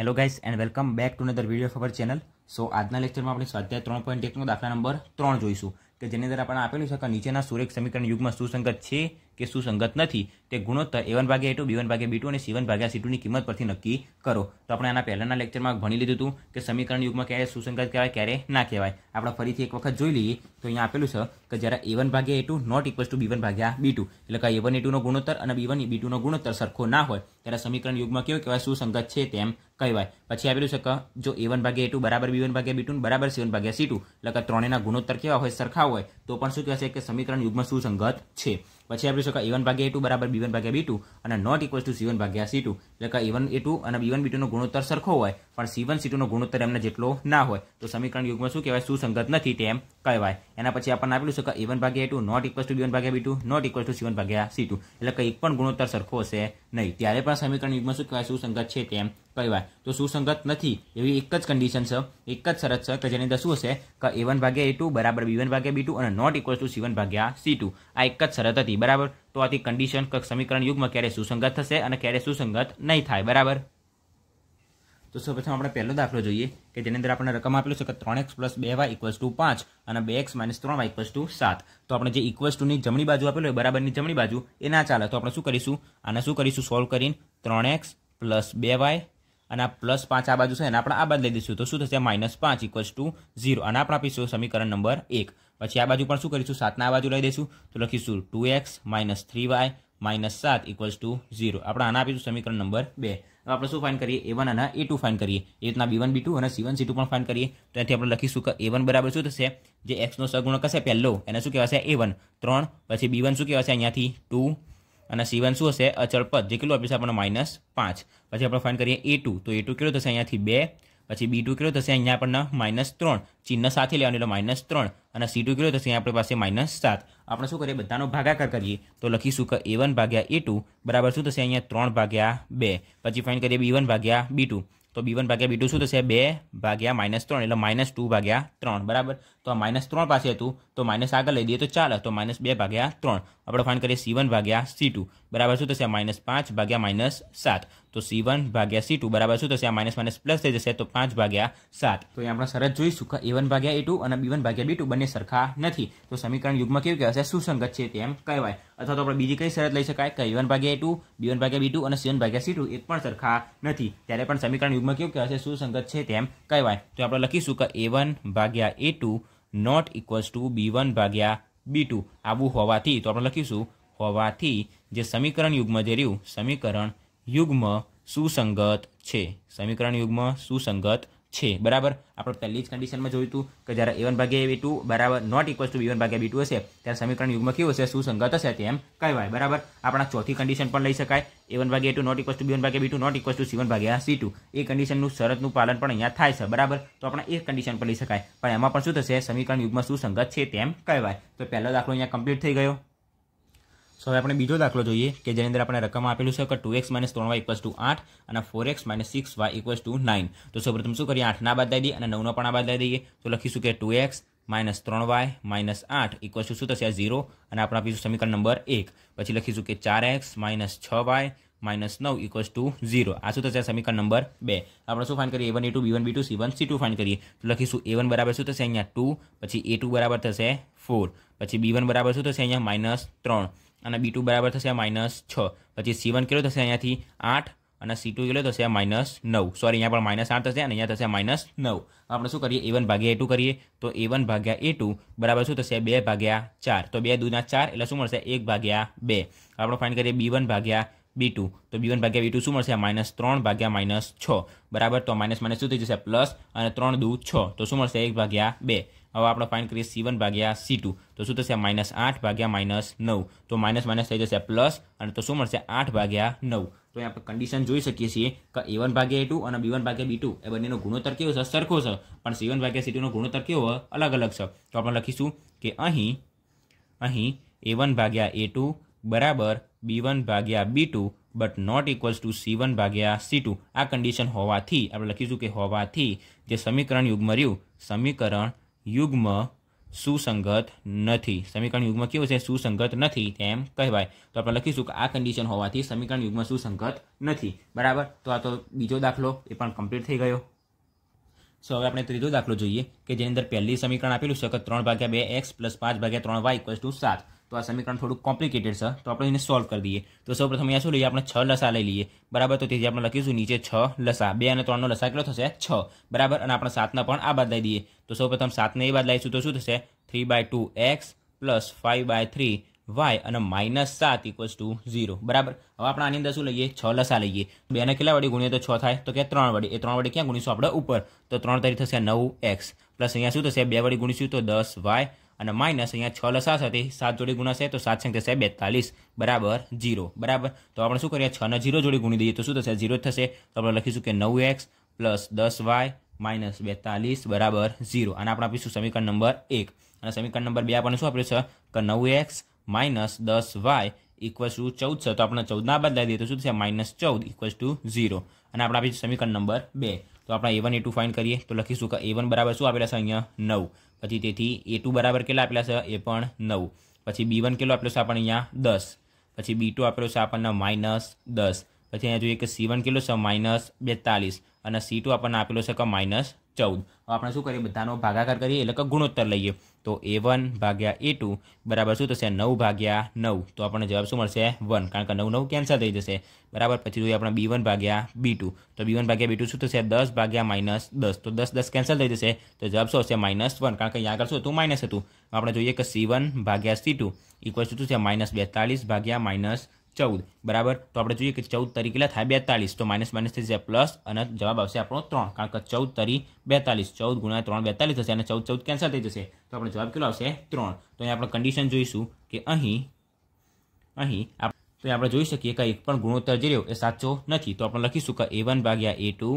hello guys and welcome back to another video ખબર channel so આજના લેક્ચરમાં આપણે સ્વાધ્યાય ત્રણ પોઈન્ટ એકનો દાખલા નંબર ત્રણ જોઈશું કે જેની અંદર આપણે આપેલું છે કે નીચેના સુરેખ સમીકરણ યુગમાં સુસંગત છે કે સુસંગત નથી તે ગુણોત્તર એ વન ભાગ્યા એ ટુ બી વન ભાગ્યા બી ટુ અને સી વન ભાગ્યા સી ટુની કિંમત પરથી નક્કી કરો તો આપણે આના પહેલાંના લેક્ચરમાં ભણી લીધું હતું કે સમીકરણ યુગમાં ક્યારે સુસંગત કહેવાય ક્યારે ના કહેવાય આપણે ફરીથી એક વખત જોઈ લઈએ તો અહીંયા આપેલું છે કે જ્યારે એ વન ભાગ્યા A two not equals to B one ભાગ્યા બી ટુ એટલે કે એ વન એ ટુનો ગુણોત્તર અને બી વન બી ટુનો ગુણોત્તર સરખો ના હોય ત્યારે સમીકરણ યુગમાં કેવું કહેવાય સુસંગત છે તેમ કહેવાય પછી આપેલું છે કે જો એ વન ભાગ્યા એ ટુ બરાબર બી વન ભાગ્યા બી ટુ બરાબર સી વન ભાગ્યા સી ટુ એટલે કે ત્રણેના ગુણોત્તર કેવા હોય સરખા હોય તો પણ શું કહેશે કે સમીકરણ યુગમાં સુસંગત છે પછી આપણે શું ઇવન a1 ભાગ્યા a2 બરાબર b1 ભાગ્યા b2 અને નોટ ઇક્વલ્સ ટુ c1 ભાગ્યા c2 એટલે કે ઇવન એ ટુ અને બી વન બી ટુનો ગુણોત્તર સરખો હોય પણ સી વન સી ટુનો ગુણોત્તર એમના જેટલો ના હોય તો સમીકરણ યુગમાં શું કહેવાય સુસંગત નથી તેમ કહેવાય એના પછી આપણને આપેલું છે કે ઇવન ભાગ્યા A two not equal to B one ભાગ્યા B two not equal to C one ભાગ્યા સી ટુ એટલે કે એક પણ ગુણોત્તર સરખો હશે નહીં ત્યારે પણ સમીકરણ યુગમાં શું કહેવાય સુસંગત છે તેમ કહેવાય તો સુસંગત નથી એવી એક જ કન્ડિશન છે એક જ શરત છે કે જેની અંદર શું હશે કે એ વન ભાગ્યા એ ટુ બરાબર બી વન ભાગ્યા બી ટુ અને not equal to C one ભાગ્યા સી ટુ આ એક જ શરત હતી બરાબર તો આથી કન્ડિશન સમીકરણ યુગમાં ક્યારે સુસંગત થશે અને ક્યારે સુસંગત નહીં થાય બરાબર તો સૌ પ્રથમ આપણે પહેલો દાખલો જોઈએ કે જેની અંદર આપણને રકમ આપેલું છે કે ત્રણ એક્સ પ્લસ બે વાય ઇક્વલ્સ ટુ પાંચ અને બે એક્સ માઇનસ ત્રણ વાય ઇક્વલ્સ ટુ સાત તો આપણે જે ઇક્વલ્સ ટુની જમણી બાજુ આપેલું હોય બરાબરની જમણી બાજુ એ ના ચાલે તો આપણે શું કરીશું આને શું કરીશું સોલ્વ કરીને ત્રણ એક્સ પ્લસ બે વાય અને આ પ્લસ પાંચ આ બાજુ છે અને આપણે આ બાદ લઈ દઈશું તો શું થશે માઇનસ પાંચ ઇક્વલ્સ ટુ ઝીરો અને આપણે આપીશું સમીકરણ નંબર એક પછી આ બાજુ પણ શું કરીશું સાતના આ બાજુ લઈ દઈશું તો લખીશું two X minus three Y minus સાત ઇક્વલ્સ ટુ ઝીરો આપણે આના આપીશું સમીકરણ નંબર બે આપણે શું ફાઇન કરીએ એ વન અને એ ટુ ફાઇન કરીએ એ રીતના બી વન બી ટુ અને સી વન સી ટુ પણ ફાઇન કરીએ તો ત્યાંથી આપણે લખીશું કે એ વન બરાબર શું થશે જે એક્સનો સગુણક હશે પહેલો એને શું કહેવાશે એ વન ત્રણ પછી બી વન શું કહેવાશે અહીંયાથી ટુ અને સી વન શું હશે અચળ પદ જે કેટલું આપીશું આપણને માઇનસ પાંચ પછી આપણે ફાઇન કરીએ એ ટુ તો એ ટુ કેટલું થશે અહીંયાથી બે પછી બી ટુ કેટલો થશે અહીંયા આપણને માઇનસ ત્રણ ચિહ્ન સાથે લેવાનું એટલે માઇનસ ત્રણ અને સી ટુ કેટલો થશે આપણી પાસે માઇનસ સાત આપણે શું કરીએ બધાનો ભાગાકાર કરીએ તો લખીશું કે એ વન ભાગ્યા એ ટુ બરાબર શું થશે અહીંયા ત્રણ ભાગ્યા બે પછી ફાઇન કરીએ બી વન ભાગ્યા બી ટુ તો બી વન ભાગ્યા બી ટુ શું થશે બે ભાગ્યા માઇનસ ત્રણ એટલે માઇનસ ટુ ભાગ્યા ત્રણ બરાબર તો આ માઇનસ ત્રણ પાસે હતું તો માઇનસ આગળ લઈ દઈએ તો ચાર તો માઇનસ બે ભાગ્યા ત્રણ આપણે ફાઇન કરીએ સી વન ભાગ્યા સી ટુ બરાબર શું થશે માઇનસ પાંચ ભાગ્યા માઇનસ સાત તો સી વન ભાગ્યા સી ટુ બરાબર શું થશે આ માઇનસ માઇનસ પ્લસ થઈ જશે તો પાંચ ભાગ્યા સાત તો એ આપણે સરસ જોઈશું કે એ વન ભાગ્યા એ ટુ અને બી વન ભાગ્યા બી ટુ બંને સરખા નથી તો સમીકરણ યુગમાં કેવું કહેવાશે સુસંગત છે તેમ કહેવાય અથવા તો આપણે બીજી કઈ શરત લઈ શકાય કે એ વન ભાગ્યા એ ટુ બી વન ભાગ્યા બી ટુ અને સી વન ભાગ્યા સી ટુ એક પણ સરખા નથી ત્યારે પણ સમીકરણ યુગમાં કેવું કહેવાશે સુસંગત છે તેમ કહેવાય તો આપણે લખીશું કે એ વન ભાગ્યા A two not equals to B one ભાગ્યા બી ટુ આવું હોવાથી તો આપણે લખીશું હોવાથી જે સમીકરણ યુગ્મ જે રહ્યું સમીકરણ યુગ્મ સુસંગત છે સમીકરણ યુગ્મ સુસંગત છે બરાબર આપણે પહેલી જ કન્ડિશનમાં જોયું હતું કે જ્યારે એવન ભાગ્યા એ ટુ બરાબર નોટ ઇક્વલ ટુ બીવન ભાગ્યા બી ટુ હશે ત્યારે સમીકરણ યુગમાં કેવું હશે સુસંગત હશે તેમ કહેવાય બરાબર આપણા ચોથી કન્ડિશન પણ લઈ શકાય એવન ભાગ્યા two not equal to B one ભાગ્યા B two not equal to C one ભાગ્યા સી ટુ એ કન્ડિશનનું શરતનું પાલન પણ અહીંયા થાય છે બરાબર તો આપણે એ કન્ડિશન પણ લઈ શકાય પણ એમાં પણ શું થશે સમીકરણ યુગમાં સુસંગત છે તેમ કહેવાય તો પહેલો દાખલો અહીંયા કમ્પ્લીટ થઈ ગયો સો હવે આપણે બીજો દાખલો જોઈએ કે જેની અંદર આપણે રકમ આપેલું છે કે ટુ એક્સ માઇનસ ત્રણ વાય ઇક્વસ ટુ આઠ અને four X minus six Y equals to nine તો સૌપ્રથમ શું કરીએ આઠના બાદ દઈએ અને નવનો પણ આ બાદ દઈએ તો લખીશું કે ટુ એક્સ માઇનસ ત્રણ વાય માઇનસ આઠ ઇક્વસ ટુ શું થશે ઝીરો અને આપણે આપીશું સમીકરણ નંબર એક પછી લખીશું કે ચાર એક્સ માઇનસ છ વાય માઇનસ નવ ઇક્વસ ટુ ઝીરો આ શું થશે સમીકરણ નંબર બે આપણે શું ફાઇન કરીએ A one A two B one B two C one C two find કરીએ તો લખીશું એ વન બરાબર શું થશે અહીંયા ટુ પછી એ ટુ બરાબર થશે ફોર પછી બી વન બરાબર શું થશે અહીંયા માઇનસ ત્રણ અને બી બરાબર થશે આ માઇનસ છ પછી સી વન કેટલો થશે અહીંયાથી આઠ અને સી ટુ કેટલો થશે આ માઇનસ નવ સોરી અહીંયા પણ માઇનસ આઠ થશે અને અહીંયા થશે માઇનસ નવ આપણે શું કરીએ એ વન ભાગ્યા કરીએ તો એ વન ભાગ્યા એ બરાબર શું થશે બે ભાગ્યા ચાર તો બે દૂના ચાર એટલે શું મળશે એક ભાગ્યા બે આપણે ફાઇન કરીએ બી ભાગ્યા બી તો બી ભાગ્યા બી શું મળશે માઇનસ ત્રણ ભાગ્યા માઇનસ છ બરાબર તો માઇનસ માઇનસ શું થઈ જશે પ્લસ અને ત્રણ દૂ છ તો શું મળશે એક ભાગ્યા બે હવે આપણે ફાઇન કરીએ સી વન ભાગ્યા સી ટુ તો શું થશે માઇનસ આઠ ભાગ્યા માઇનસ નવ તો માઇનસ માઇનસ થઈ જશે પ્લસ અને તો શું મળશે આઠ ભાગ્યા નવ તો અહીંયા આપણે કન્ડિશન જોઈ શકીએ છીએ કે એ વન ભાગ્યા એ ટુ અને બી વન ભાગ્યા બી ટુ એ બંનેનો ગુણોત્તર કેવો છે સરખો છે પણ સી વન ભાગ્યા સી ટુનો ગુણોત્તર કેવો અલગ અલગ છે તો આપણે લખીશું કે અહીં અહીં એ વન ભાગ્યા એ ટુ બરાબર બી વન ભાગ્યા B two but not equals to C one ભાગ્યા સી ટુ આ કન્ડિશન હોવાથી આપણે લખીશું કે હોવાથી જે સમીકરણ યુગમાં રહ્યું સમીકરણ યુગ્મ સુસંગત નથી સમીકરણ યુગ્મ કેવું છે સુસંગત નથી તેમ કહેવાય તો આપણે લખીશું કે આ કન્ડિશન હોવાથી સમીકરણ યુગ્મ સુસંગત નથી બરાબર તો આ તો બીજો દાખલો એ પણ કમ્પ્લીટ થઈ ગયો સો હવે આપણે ત્રીજો દાખલો જોઈએ કે જેની અંદર પહેલી સમીકરણ આપેલું છે કે ત્રણ ભાગ્યા બે એક્સ પ્લસ પાંચ ભાગ્યા ત્રણ વાય ઇક્વલ્સ ટુ સાત તો આ સમીકરણ થોડુંક કોમ્પ્લિકેટેડ છે તો આપણે એને સોલ્વ કરી દઈએ તો સૌ પ્રથમ અહીંયા શું લઈએ આપણે છ લસા લઈ લઈએ બરાબર તો તેથી આપણે લખીશું નીચે છ લસા બે અને ત્રણનો લસા કેટલો થશે છ બરાબર અને આપણે સાતના પણ આ બાદ લઈ દઈએ તો સૌ પ્રથમ સાતને એ બાદ લાવીશું તો શું થશે three by two X plus five by three Y અને માઇનસ સાત ઇક્વલ્સ ટુ ઝીરો બરાબર હવે આપણે આની અંદર શું લઈએ છ લસા લઈએ બે બેને કેટલા વડે ગુણીએ તો છ થાય તો કે ત્રણ વડે એ ત્રણ વડે ક્યાં ગુણીશું આપણે ઉપર તો ત્રણ તારીખ થશે નવ એક્સ પ્લસ અહીંયા શું થશે બે વડે ગુણીશું તો દસ વાય અને માઇનસ અહીંયા છ લસા હતી સાત જોડી ગુણાશે તો સાત સંખ્યા થશે બેતાલીસ બરાબર જીરો બરાબર તો આપણે શું કરીએ છને જીરો જોડી ગુણી દઈએ તો શું થશે જીરો થશે તો આપણે લખીશું કે નવ એક્સ પ્લસ દસ વાય માઇનસ બેતાલીસ બરાબર ઝીરો અને આપણે આપીશું સમીકરણ નંબર એક અને સમીકરણ નંબર બે આપણને શું આપ્યું છે કે નવ એક્સ માઇનસ દસ વાય ઇક્વલ્સ ટુ ચૌદ છે તો આપણે ચૌદના બદલાઈ દઈએ તો શું થશે માઇનસ ચૌદ ઇક્વલ્સ ટુ ઝીરો અને આપણે આપીએ સમીકરણ નંબર બે તો આપણે A one A two find કરીએ તો લખીશું કે એ વન બરાબર શું આપેલા છે અહીંયા નવ પછી તેથી એ ટુ બરાબર કેટલા આપેલા છે એ પણ નવ પછી બી વન કેટલો આપેલો છે આપણને અહીંયા દસ પછી બી ટુ આપેલો છે આપણને માઇનસ દસ પછી અહીંયા જોઈએ કે સી વન કેટલો છે માઇનસ બેતાલીસ અને સી ટુ આપણને આપેલો છે કે માઇનસ ચૌદ હવે આપણે શું કરીએ બધાનો ભાગાકાર કરીએ એટલે કે ગુણોત્તર લઈએ તો એ વન ભાગ્યા એ ટુ બરાબર શું થશે નવ ભાગ્યા નવ તો આપણને જવાબ શું મળશે વન કારણ કે નવ નવ કેન્સલ થઈ જશે બરાબર પછી જોઈએ આપણે બી વન ભાગ્યા બી ટુ તો બી વન ભાગ્યા બી ટુ શું થશે દસ ભાગ્યા માઇનસ દસ તો દસ દસ કેન્સલ થઈ જશે તો જવાબ શું હશે માઇનસ વન કારણ કે અહીંયા આગળ શું હતું માઇનસ હતું આપણે જોઈએ કે સી વન ભાગ્યા સી ટુ ઇક્વલ શું છે માઇનસ બેતાલીસ ભાગ્યા માઇનસ ચૌદ બરાબર તો આપણે જોઈએ કે ચૌદ તરી કેટલા થાય બેતાલીસ તો માઇનસ માઇનસ થઈ જાય પ્લસ અને જવાબ આવશે આપણો ત્રણ કારણ કે ચૌદ તરી બેતાલીસ ચૌદ ગુણ્યા ત્રણ બેતાલીસ થશે અને ચૌદ ચૌદ કેન્સલ થઈ જશે તો આપણે જવાબ કેટલો આવશે ત્રણ તો અહીં આપણે કન્ડિશન જોઈશું કે અહીં અહીં તો આપણે જોઈ શકીએ કે એક પણ ગુણોત્તર જે રહ્યો એ સાચો નથી તો આપણે લખીશું કે એ વન ભાગ્યા A two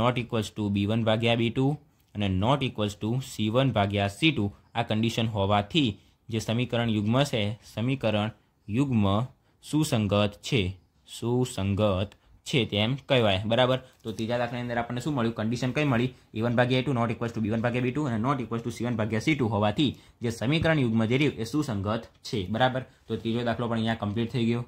not equals to B one ભાગ્યા બી ટુ અને not equals to C one ભાગ્યા સી ટુ આ કન્ડિશન હોવાથી જે સમીકરણ યુગ્મ છે સમીકરણ યુગ્મ સુસંગત છે સુસંગત છે તેમ કહેવાય બરાબર તો ત્રીજા દાખલાની અંદર આપણને શું મળ્યું કન્ડિશન કઈ મળી ઇવન ભાગ્યા A two not equals to B one ભાગ્યા બી ટુ અને not equals to C one ભાગ્યા સી ટુ હોવાથી જે સમીકરણ યુગમાં જે રહ્યું એ સુસંગત છે બરાબર તો ત્રીજો દાખલો પણ અહીંયા કમ્પ્લીટ થઈ ગયો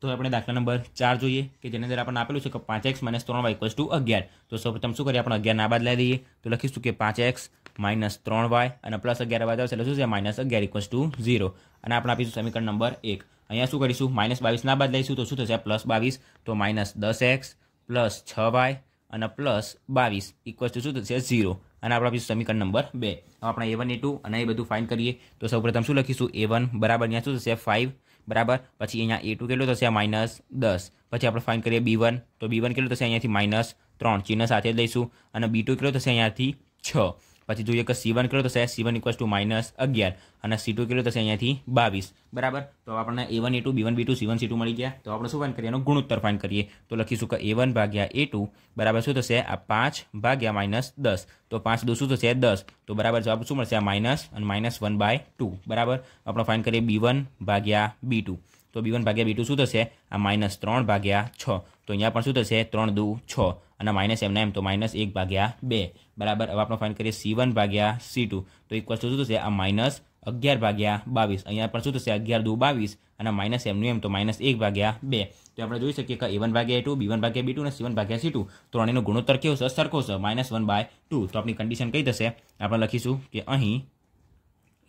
તો આપણે દાખલા નંબર ચાર જોઈએ કે જેની અંદર આપણને આપેલું છે કે પાંચ એક્સ માઇનસ ત્રણ વાય ઇક્વલ્સ ટુ અગિયાર તો સૌપ્રથમ શું કરીએ આપણે અગિયાર ના બાદ લઈ દઈએ તો લખીશું કે પાંચ એક્સ માઇનસ ત્રણ વાય અને પ્લસ અગિયાર બાદ આવશે એટલે શું છે માઇનસ અગિયાર ઇક્વલ્સ ટુ ઝીરો અને આપણે આપીશું સમીકરણ નંબર એક અહીંયા શું કરીશું માઇનસ બાવીસના બાદ લઈશું તો શું થશે પ્લસ બાવીસ તો માઇનસ દસ એક્સ પ્લસ છ વાય અને પ્લસ બાવીસ ઇક્વલ્સ ટુ શું થશે ઝીરો અને આપણે આપીશું સમીકરણ નંબર બે હવે આપણે એ વન એ ટુ અને એ બધું ફાઇન કરીએ તો સૌપ્રથમ શું લખીશું એ વન બરાબર અહીંયા શું થશે ફાઇવ બરાબર પછી અહીંયા એ ટુ કેટલું થશે માઇનસ દસ પછી આપણે ફાઇન કરીએ બી વન તો બી વન કેટલું થશે અહીંયાથી માઇનસ ત્રણ ચિહ્ન સાથે જ લઈશું અને બી ટુ કેટલું થશે અહીંયાથી છ પછી જોઈએ કે સી વન કેટલો થશે C one equals to minus અગિયાર અને સી ટુ કેટલો થશે અહીંયાથી બાવીસ બરાબર તો આપણને A one A two B one B two C one C two મળી ગયા તો આપણે શું ફાઇન કરીએ એનો ગુણોત્તર ફાઇન કરીએ તો લખીશું કે એ વન ભાગ્યા એ ટુ બરાબર શું થશે આ પાંચ ભાગ્યા માઇનસ દસ તો પાંચ દો શું થશે દસ તો બરાબર જવાબ શું મળશે આ માઇનસ અને માઇનસ વન બાય ટુ બરાબર આપણે ફાઇન કરીએ બી વન ભાગ્યા બી ટુ તો બી વન ભાગ્યા બી ટુ શું થશે આ માઇનસ ત્રણ ભાગ્યા છ તો અહીંયા પણ શું થશે ત્રણ દુ છ અને માઇનસ એમના એમ તો માઇનસ એક ભાગ્યા બે બરાબર હવે આપણે ફાઇન કરીએ સી વન ભાગ્યા સી ટુ તો વસ્તુ શું થશે આ માઇનસ અગિયાર ભાગ્યા બાવીસ અહીંયા પણ શું થશે અગિયાર દુ બાવીસ અને માઇનસ એમનું એમ તો માઇનસ એક ભાગ્યા બે તો આપણે જોઈ શકીએ કે એ વન ભાગ્યા એ ટુ બી વન ભાગ્યા બી ટુ અને સી વન ભાગ્યા સી ટુ ત્રણેયનો ગુણોત્તર કેવો છે સરખો છે માઇનસ વન બાય ટુ તો આપણી કન્ડિશન કઈ થશે આપણે લખીશું કે અહીં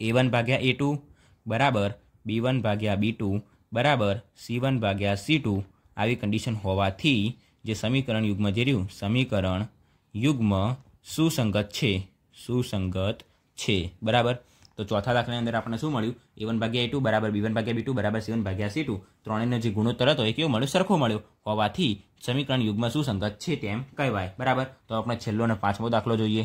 એ વન ભાગ્યા એ ટુ બરાબર બી વન ભાગ્યા બી ટુ બરાબર સી વન ભાગ્યા સી ટુ આવી કન્ડિશન હોવાથી જે સમીકરણ યુગમાં જે રહ્યું સમીકરણ યુગ્મ સુસંગત છે સુસંગત છે બરાબર તો ચોથા દાખલાની અંદર આપણને શું મળ્યું એ વન ભાગ્યા એ ટુ બરાબર બી વન ભાગ્યા બી ટુ બરાબર સી વન ભાગ્યા સી ટુ ત્રણેયનો જે ગુણોત્તર હતો એ કેવો મળ્યો સરખો મળ્યો હોવાથી સમીકરણ યુગ્મ સુસંગત છે તેમ કહેવાય બરાબર તો આપણે છેલ્લો અને પાંચમો દાખલો જોઈએ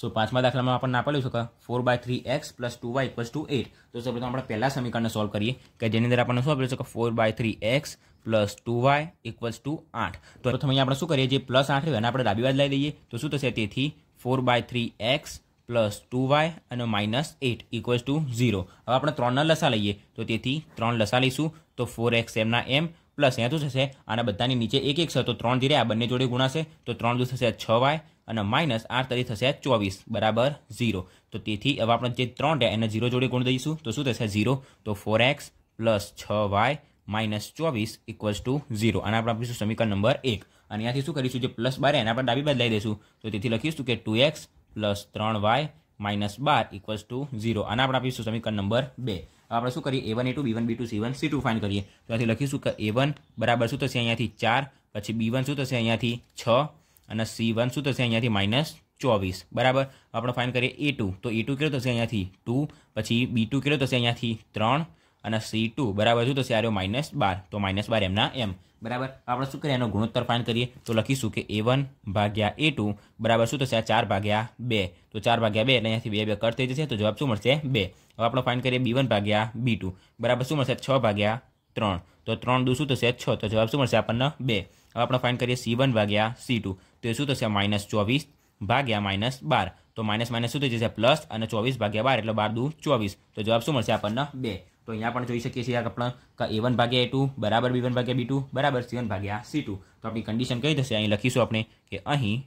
સો પાંચમા દાખલામાં આપણને આપેલું છે કે four by three X plus two Y equals to eight તો સૌપ્રથમ આપણે પહેલાં સમીકરણને સોલ્વ કરીએ કે જેની અંદર આપણને શું આપેલું છે કે four by three X plus two Y equals to આઠ તો પ્રથમ અહીંયા આપણે શું કરીએ જે પ્લસ આઠ રહ્યું એને આપણે ડાબી બાજુ લઈ લઈએ તો શું થશે તેથી four by three X plus two Y અને minus eight equals to zero હવે આપણે ત્રણના લસા લઈએ તો તેથી ત્રણ લસા લઈશું તો ફોર એક્સ એમના એમ પ્લસ અહીંયા શું થશે આના બધાની નીચે એક એક છે તો ત્રણ ધીરે આ બંને જોડે ગુણાશે તો ત્રણ દૂર થશે છ વાય અને માઇનસ આઠ તરી થશે ચોવીસ બરાબર ઝીરો તો તેથી હવે આપણે જે ત્રણ રહ્યા એને ઝીરો જોડે ગુણ દઈશું તો શું થશે ઝીરો તો ફોર એક્સ પ્લસ છ વાય માઇનસ ચોવીસ ઇક્વલ્સ ટુ ઝીરો અને આપણે આપીશું સમીકરણ નંબર એક અને અહીંયાથી શું કરીશું જે પ્લસ બાર એને આપણે ડાબી બાદ લઈ દઈશું તો તેથી લખીશું કે ટુ એક્સ પ્લસ ત્રણ વાય માઇનસ બાર ઇક્વલ્સ ટુ ઝીરો અને આપણે આપીશું સમીકરણ નંબર બે આપણે શું કરીએ A one A two B one B two C one C two find કરીએ તો અહીંથી લખીશું કે એ વન બરાબર શું થશે અહીંયાથી ચાર પછી બી વન શું થશે અહીંયાથી છ અને સી વન શું થશે અહીંયાથી માઇનસ ચોવીસ બરાબર આપણે ફાઇન કરીએ એ ટુ તો એ ટુ કેટલો થશે અહીંયાથી ટુ પછી બી ટુ કેટલો થશે અહીંયાથી ત્રણ અને સી ટુ બરાબર શું થશે આ રહ્યો માઇનસ બાર તો માઇનસ બાર એમના એમ બરાબર આપણે શું કરીએ એનો ગુણોત્તર ફાઇન કરીએ તો લખીશું કે એ વન ભાગ્યા એ ટુ બરાબર શું થશે આ ચાર ભાગ્યા બે તો ચાર ભાગ્યા બે એટલે અહીંયાથી બે બે કટ થઈ જશે તો જવાબ શું મળશે બે હવે આપણે ફાઇન કરીએ બી વન ભાગ્યા બી ટુ બરાબર શું મળશે છ ભાગ્યા ત્રણ તો ત્રણ દૂ શું થશે છ તો જવાબ શું મળશે આપણને બે હવે આપણે ફાઇન કરીએ સી વન ભાગ્યા સી ટુ તો એ શું થશે માઇનસ ચોવીસ ભાગ્યા માઇનસ બાર તો માઇનસ માઇનસ શું થઈ જશે પ્લસ અને ચોવીસ ભાગ્યા બાર એટલે બાર દુ ચોવીસ તો જવાબ શું મળશે આપણને બે તો અહીંયા પણ જોઈ શકીએ છીએ આપણે એ વન ભાગ્યા એ ટુ બરાબર બી વન ભાગ્યા બી ટુ બરાબર સી વન ભાગ્યા સી ટુ તો આપણી કન્ડિશન કઈ થશે અહીં લખીશું આપણે કે અહીં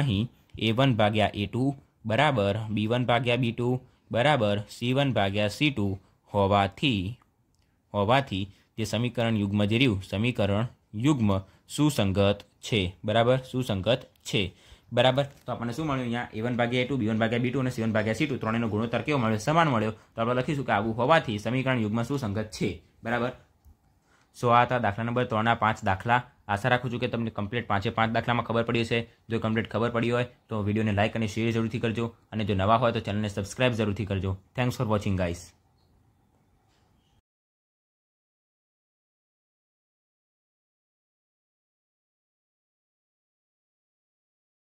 અહીં એ વન ભાગ્યા એ ટુ બરાબર બી વન ભાગ્યા બી ટુ બરાબર સી વન ભાગ્યા સી ટુ હોવાથી હોવાથી જે સમીકરણ યુગ્મ જે રહ્યું સમીકરણ યુગ્મ સુસંગત છે બરાબર સુસંગત છે બરાબર તો આપણને શું મળ્યું અહીંયા એવન ભાગ્યા ટુ બીવન ભાગ્યા બી ટુ અને સીવન ભાગ્યા સી ટુ ત્રણેયનો ગુણોત્તર કેવો મળ્યો સમાન મળ્યો તો આપણે લખીશું કે આવું હોવાથી સમીકરણ યુગમાં સુસંગત છે બરાબર સો આ હતા દાખલા નંબર ત્રણના પાંચ દાખલા આશા રાખું છું કે તમને કમ્પ્લીટ પાંચે પાંચ દાખલામાં ખબર પડી હશે જો કમ્પ્લીટ ખબર પડી હોય તો વિડીયોને લાઇક અને શેર જરૂરથી કરજો અને જો નવા હોય તો ચેનલને સબસ્ક્રાઇબ જરૂરથી કરજો થેન્ક્સ ફોર વોચિંગ ગાઈઝ